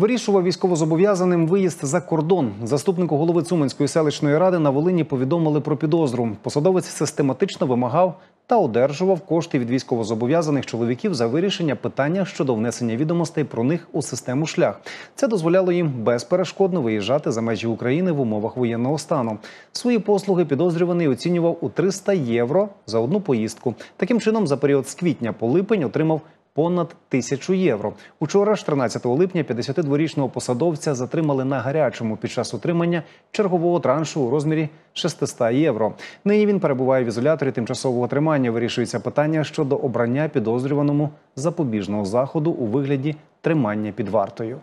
вирішував військовозобов'язаним виїзд за кордон. Заступнику голови Цуменської селищної ради на Волині повідомили про підозру. Посадовець систематично вимагав та одержував кошти від військовозобов'язаних чоловіків за вирішення питання щодо внесення відомостей про них у систему шлях. Це дозволяло їм безперешкодно виїжджати за межі України в умовах воєнного стану. Свої послуги підозрюваний оцінював у 300 євро за одну поїздку. Таким чином, за період з квітня по липень отримав понад тисячу євро. Учора, ж 13 липня, 52-річного посадовця затримали на гарячому під час утримання чергового траншу у розмірі 600 євро. Нині він перебуває в ізоляторі тимчасового тримання. Вирішується питання щодо обрання підозрюваному запобіжного заходу у вигляді тримання під вартою.